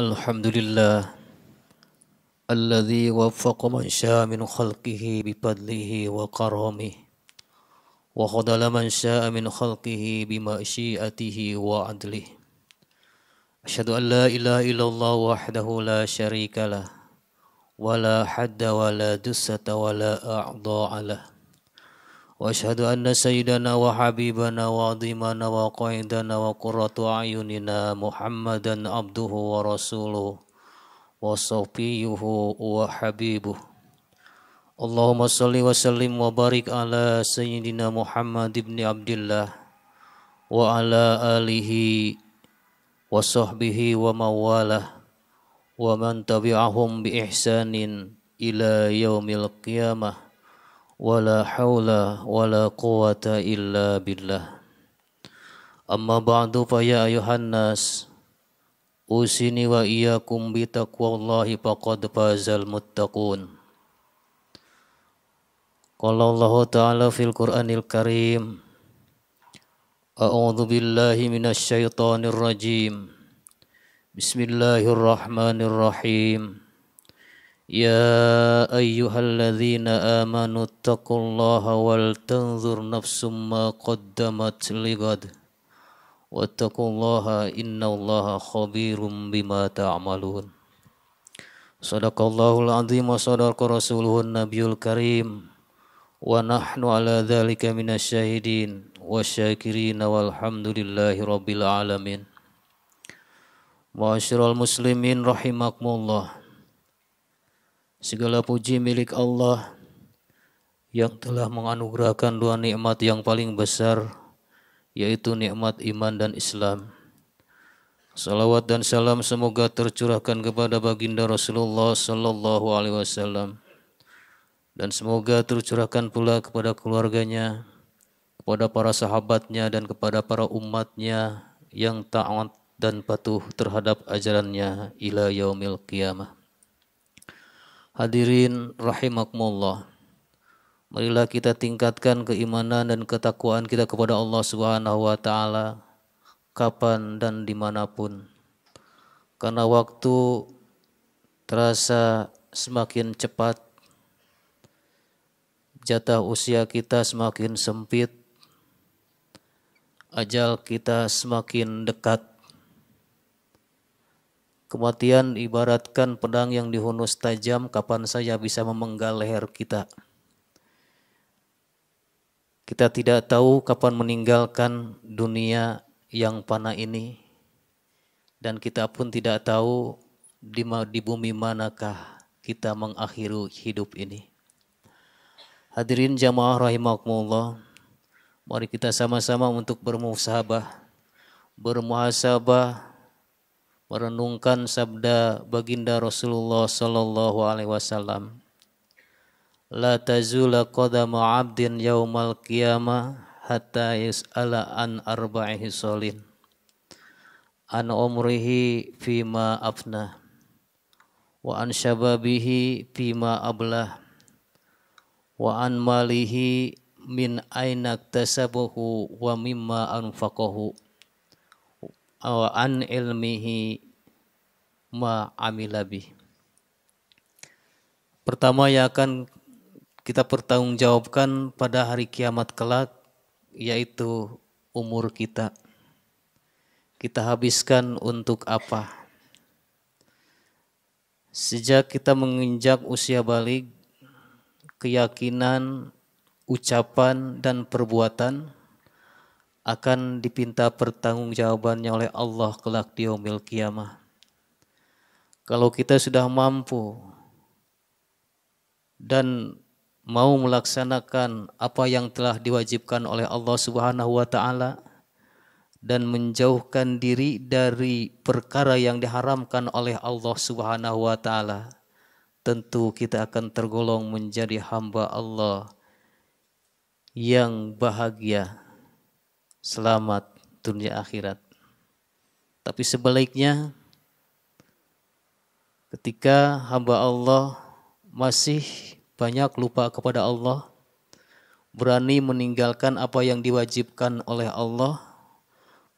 الحمد لله الذي وفق من شاء من خلقه بفضله وكرمه وخذل من شاء من خلقه بمشيئته وعدله أشهد أن لا إله إلا الله وحده لا شريك له ولا حد ولا دسة ولا أعضاء له واشهد ان سيدنا وحبيبنا وعظيمنا وقائدنا وقرة اعيننا محمدا عبده ورسوله وصفيه وحبيبه اللهم صل وسلم وبارك على سيدنا محمد بن عبد الله وعلى اله وصحبه ومواله ومن تبعهم باحسان الى يوم القيامه ولا حول ولا قوة إلا بالله أما بعد فيا أيها الناس أوصيني وإياكم بتقوى الله فقد فاز المتقون قال الله تعالى في القرآن الكريم أعوذ بالله من الشيطان الرجيم بسم الله الرحمن الرحيم يا أيها الذين آمنوا اتقوا الله ولتنظر نفس ما قدمت لغد واتقوا الله إن الله خبير بما تعملون صدق الله العظيم وصدق رسوله النبي الكريم ونحن على ذلك من الشاهدين والشاكرين والحمد لله رب العالمين معاشر المسلمين رحمكم الله Segala puji milik Allah yang telah menganugerahkan dua nikmat yang paling besar yaitu nikmat iman dan Islam. Salawat dan salam semoga tercurahkan kepada baginda Rasulullah sallallahu alaihi wasallam dan semoga tercurahkan pula kepada keluarganya, kepada para sahabatnya dan kepada para umatnya yang taat dan patuh terhadap ajarannya ila yaumil qiyamah. Hadirin rahimakumullah. Marilah kita tingkatkan keimanan dan ketakwaan kita kepada Allah Subhanahu wa taala kapan dan dimanapun. Karena waktu terasa semakin cepat, jatah usia kita semakin sempit, ajal kita semakin dekat. Kematian ibaratkan pedang yang dihunus tajam kapan saja bisa memenggal leher kita. Kita tidak tahu kapan meninggalkan dunia yang panah ini dan kita pun tidak tahu di, di bumi manakah kita mengakhiri hidup ini. Hadirin jamaah rahimahumullah, mari kita sama-sama untuk bermuhasabah, bermuhasabah merenungkan sabda baginda Rasulullah sallallahu alaihi wasallam. La tazula qadama 'abdin yaumal qiyamah hatta yas'ala an arba'i hisalin. An umrihi fima afna wa an syababihi fima ablah wa an malihi min aina tasabahu wa mimma anfaqahu wa an ilmihi ma amilabi. Pertama yang akan kita pertanggungjawabkan pada hari kiamat kelak yaitu umur kita. Kita habiskan untuk apa? Sejak kita menginjak usia balik, keyakinan, ucapan, dan perbuatan – akan dipinta pertanggungjawabannya oleh Allah kelak di yaumil kiamah. Kalau kita sudah mampu dan mau melaksanakan apa yang telah diwajibkan oleh Allah Subhanahu wa taala dan menjauhkan diri dari perkara yang diharamkan oleh Allah Subhanahu wa taala, tentu kita akan tergolong menjadi hamba Allah yang bahagia selamat dunia akhirat. Tapi sebaliknya, ketika hamba Allah masih banyak lupa kepada Allah, berani meninggalkan apa yang diwajibkan oleh Allah,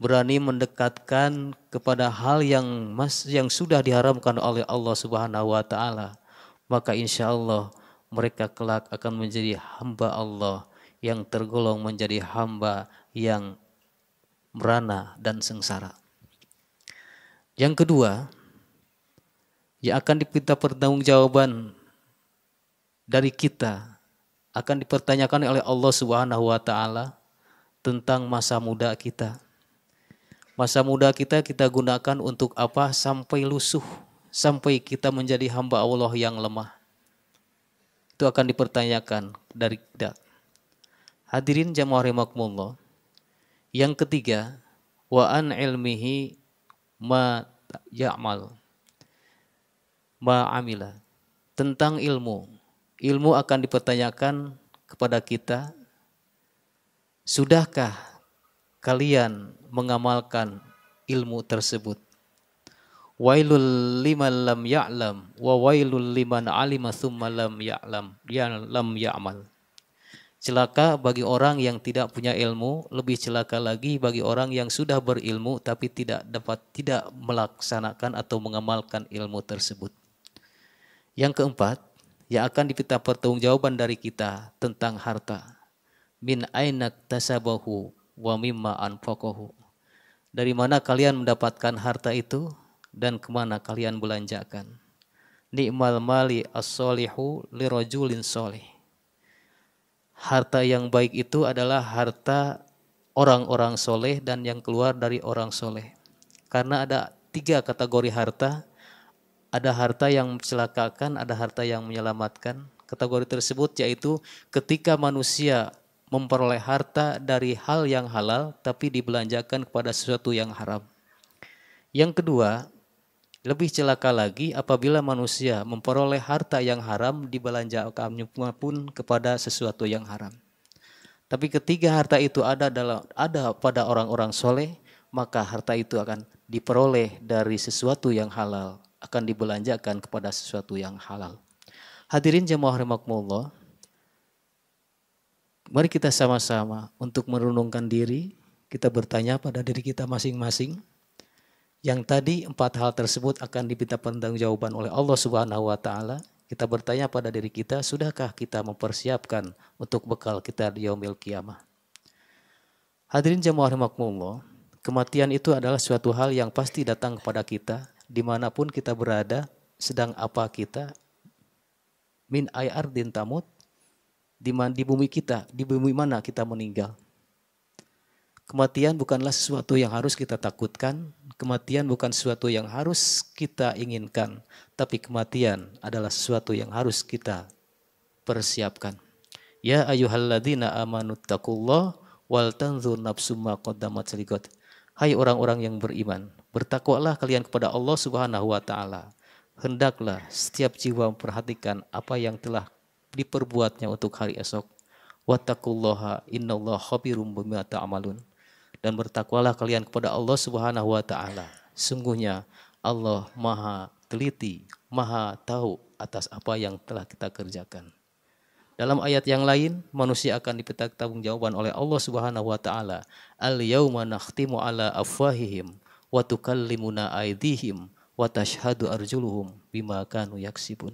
berani mendekatkan kepada hal yang mas yang sudah diharamkan oleh Allah Subhanahu wa taala, maka insya Allah mereka kelak akan menjadi hamba Allah yang tergolong menjadi hamba yang merana dan sengsara. Yang kedua, ia akan diminta pertanggungjawaban dari kita akan dipertanyakan oleh Allah Subhanahu wa taala tentang masa muda kita. Masa muda kita kita gunakan untuk apa sampai lusuh, sampai kita menjadi hamba Allah yang lemah. Itu akan dipertanyakan dari kita. Hadirin jamaah rahimakumullah. Yang ketiga, wa an ilmihi ma ya'mal. Ma amila. Tentang ilmu. Ilmu akan dipertanyakan kepada kita. Sudahkah kalian mengamalkan ilmu tersebut? Wailul liman lam ya'lam wa wailul liman alima thumma lam ya'lam ya lam ya'mal. Celaka bagi orang yang tidak punya ilmu, lebih celaka lagi bagi orang yang sudah berilmu tapi tidak dapat tidak melaksanakan atau mengamalkan ilmu tersebut. Yang keempat, yang akan dipinta pertanggungjawaban dari kita tentang harta. Min ainak tasabahu wa mimma anfaqahu. Dari mana kalian mendapatkan harta itu dan kemana kalian belanjakan. Ni'mal mali as-solihu lirajulin solih harta yang baik itu adalah harta orang-orang soleh dan yang keluar dari orang soleh. Karena ada tiga kategori harta, ada harta yang mencelakakan, ada harta yang menyelamatkan. Kategori tersebut yaitu ketika manusia memperoleh harta dari hal yang halal tapi dibelanjakan kepada sesuatu yang haram. Yang kedua, lebih celaka lagi apabila manusia memperoleh harta yang haram dibelanjakan pun kepada sesuatu yang haram. Tapi ketika harta itu ada dalam ada pada orang-orang soleh, maka harta itu akan diperoleh dari sesuatu yang halal, akan dibelanjakan kepada sesuatu yang halal. Hadirin jemaah rahimakumullah, mari kita sama-sama untuk merenungkan diri, kita bertanya pada diri kita masing-masing. Yang tadi empat hal tersebut akan dipinta pertanggungjawaban oleh Allah Subhanahu wa taala. Kita bertanya pada diri kita, sudahkah kita mempersiapkan untuk bekal kita di yaumil kiamah? Hadirin jemaah rahimakumullah, kematian itu adalah suatu hal yang pasti datang kepada kita dimanapun kita berada, sedang apa kita, min ayar din tamut, di, di bumi kita, di bumi mana kita meninggal. Kematian bukanlah sesuatu yang harus kita takutkan, Kematian bukan sesuatu yang harus kita inginkan, tapi kematian adalah sesuatu yang harus kita persiapkan. Ya ayyuhalladzina amanu taqullah wal tanzur nabsuma ma qaddamat ligot. Hai orang-orang yang beriman, bertakwalah kalian kepada Allah Subhanahu wa taala. Hendaklah setiap jiwa memperhatikan apa yang telah diperbuatnya untuk hari esok. Wattaqullaha innallaha khabirum bima ta'malun. Ta dan bertakwalah kalian kepada Allah Subhanahu wa taala. Sungguhnya Allah Maha teliti, Maha tahu atas apa yang telah kita kerjakan. Dalam ayat yang lain, manusia akan dipetak tanggung jawaban oleh Allah Subhanahu wa taala. Al-yauma nakhtimu ala afwahihim wa tukallimuna aydihim wa tashhadu arjuluhum bima kanu yaksibun.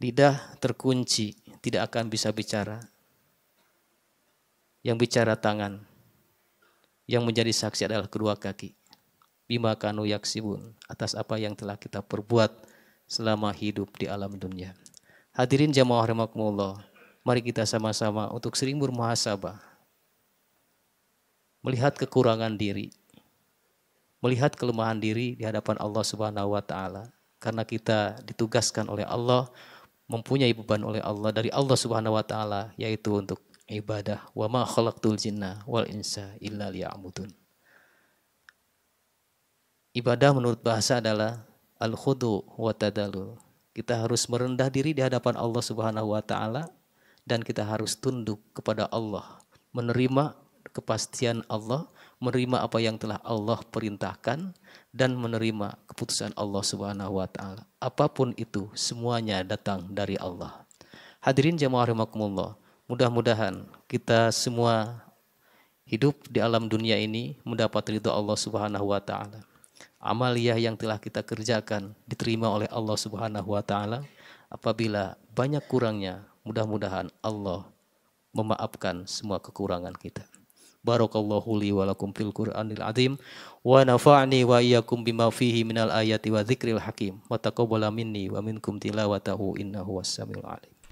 Lidah terkunci, tidak akan bisa bicara, yang bicara tangan, yang menjadi saksi adalah kedua kaki. Bima kanu yaksibun atas apa yang telah kita perbuat selama hidup di alam dunia. Hadirin jamaah rahimakumullah, mari kita sama-sama untuk sering bermuhasabah. Melihat kekurangan diri, melihat kelemahan diri di hadapan Allah Subhanahu wa taala karena kita ditugaskan oleh Allah mempunyai beban oleh Allah dari Allah Subhanahu wa taala yaitu untuk ibadah wa ma khalaqtul jinna wal insa illa liya'budun. Ibadah menurut bahasa adalah al-khudu wa tadalul. Kita harus merendah diri di hadapan Allah Subhanahu wa taala dan kita harus tunduk kepada Allah, menerima kepastian Allah, menerima apa yang telah Allah perintahkan dan menerima keputusan Allah Subhanahu wa taala. Apapun itu semuanya datang dari Allah. Hadirin jemaah rahimakumullah. Mudah-mudahan kita semua hidup di alam dunia ini mendapat ridho Allah Subhanahu wa taala. Amaliah yang telah kita kerjakan diterima oleh Allah Subhanahu wa taala. Apabila banyak kurangnya, mudah-mudahan Allah memaafkan semua kekurangan kita. Barakallahu li wa lakum fil Qur'anil azim wa nafa'ni wa iyyakum bima fihi minal ayati wa dzikril hakim wa taqabbal minni wa minkum tilawatahu innahu was-samiul alim.